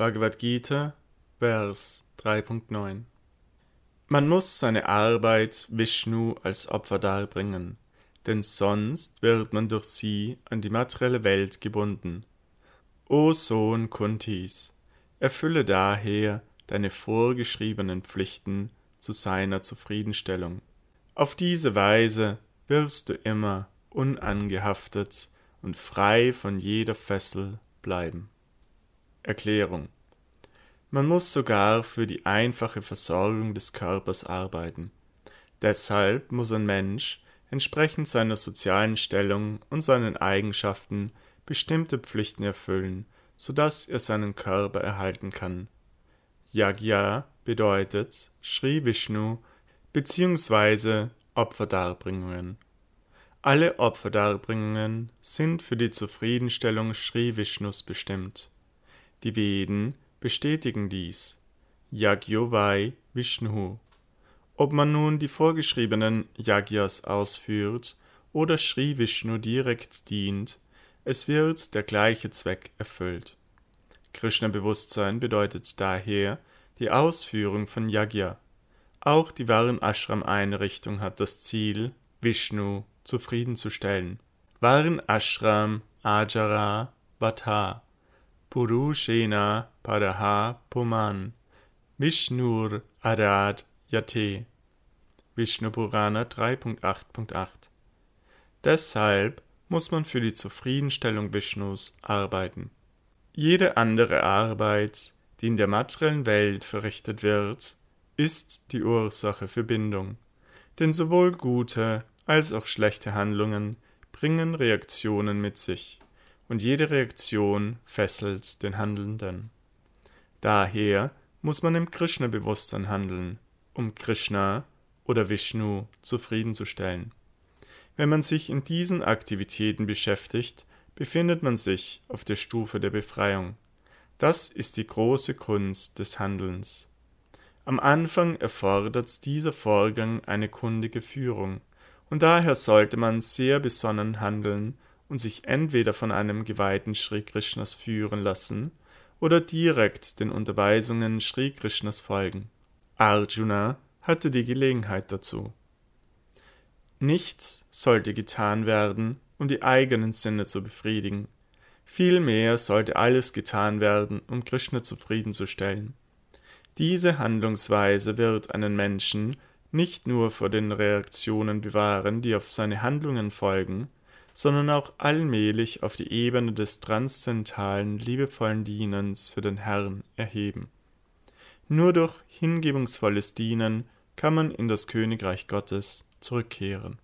Bhagavad Gita, Vers 3.9 Man muss seine Arbeit Vishnu als Opfer darbringen, denn sonst wird man durch sie an die materielle Welt gebunden. O Sohn Kuntis, erfülle daher deine vorgeschriebenen Pflichten zu seiner Zufriedenstellung. Auf diese Weise wirst du immer unangehaftet und frei von jeder Fessel bleiben. Erklärung Man muss sogar für die einfache Versorgung des Körpers arbeiten. Deshalb muss ein Mensch entsprechend seiner sozialen Stellung und seinen Eigenschaften bestimmte Pflichten erfüllen, sodass er seinen Körper erhalten kann. Yajna bedeutet Sri Vishnu bzw. Opferdarbringungen. Alle Opferdarbringungen sind für die Zufriedenstellung Sri Vishnus bestimmt. Die Veden bestätigen dies. Yagyovai Vishnu. Ob man nun die vorgeschriebenen Yagyas ausführt oder Sri Vishnu direkt dient, es wird der gleiche Zweck erfüllt. Krishna-Bewusstsein bedeutet daher die Ausführung von Yagya. Auch die Waren Ashram-Einrichtung hat das Ziel, Vishnu zufriedenzustellen. Waren Ashram Ajara Vata Purushena Paraha Puman Vishnur Arad Yate Vishnu Purana 3.8.8 Deshalb muss man für die Zufriedenstellung Vishnus arbeiten. Jede andere Arbeit, die in der materiellen Welt verrichtet wird, ist die Ursache für Bindung. Denn sowohl gute als auch schlechte Handlungen bringen Reaktionen mit sich und jede Reaktion fesselt den Handelnden. Daher muss man im Krishna-Bewusstsein handeln, um Krishna oder Vishnu zufriedenzustellen. Wenn man sich in diesen Aktivitäten beschäftigt, befindet man sich auf der Stufe der Befreiung. Das ist die große Kunst des Handelns. Am Anfang erfordert dieser Vorgang eine kundige Führung, und daher sollte man sehr besonnen handeln und sich entweder von einem geweihten Sri Krishnas führen lassen oder direkt den Unterweisungen Sri Krishnas folgen. Arjuna hatte die Gelegenheit dazu. Nichts sollte getan werden, um die eigenen Sinne zu befriedigen. Vielmehr sollte alles getan werden, um Krishna zufriedenzustellen. Diese Handlungsweise wird einen Menschen nicht nur vor den Reaktionen bewahren, die auf seine Handlungen folgen, sondern auch allmählich auf die Ebene des transzendentalen, liebevollen Dienens für den Herrn erheben. Nur durch hingebungsvolles Dienen kann man in das Königreich Gottes zurückkehren.